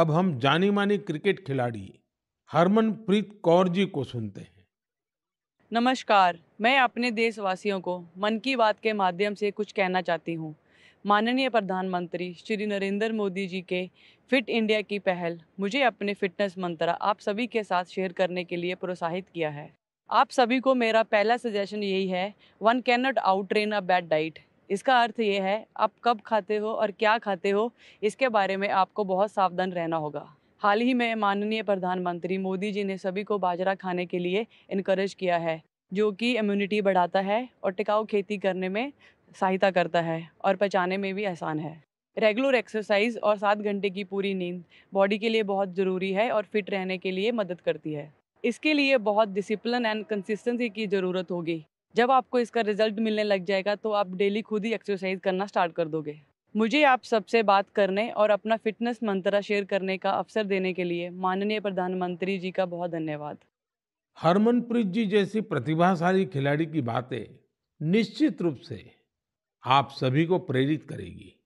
अब हम जानी मानी क्रिकेट खिलाड़ी हरमनप्रीत कौर जी को सुनते हैं नमस्कार मैं अपने देशवासियों को मन की बात के माध्यम से कुछ कहना चाहती हूँ माननीय प्रधानमंत्री श्री नरेंद्र मोदी जी के फिट इंडिया की पहल मुझे अपने फिटनेस मंत्रा आप सभी के साथ शेयर करने के लिए प्रोत्साहित किया है आप सभी को मेरा पहला सजेशन यही है one can not out train a bad diet इसका अर्थ ये है आप कब खाते हो और क्या खाते हो इसके बारे में आपको बहुत सावधान रहना होगा हाल ही में माननीय प्रधानमंत्री मोदी जी ने सभी को बाजरा खाने के लिए इनक्रेज किया है जो कि इम्यूनिटी बढ़ाता है और टिकाऊ खेती करने में सहायता करता है और पचाने में भी आसान है रेगुलर एक्सरसाइज और सात घंटे की पूरी नींद बॉडी के लिए बहुत ज़रूरी है और फिट रहने के लिए मदद करती है इसके लिए बहुत डिसिप्लिन एंड कंसिस्टेंसी की ज़रूरत होगी जब आपको इसका रिजल्ट मिलने लग जाएगा तो आप डेली खुद ही एक्सरसाइज करना स्टार्ट कर दोगे मुझे आप सबसे बात करने और अपना फिटनेस मंत्रा शेयर करने का अवसर देने के लिए माननीय प्रधानमंत्री जी का बहुत धन्यवाद हरमनप्रीत जी जैसी प्रतिभाशाली खिलाड़ी की बातें निश्चित रूप से आप सभी को प्रेरित करेगी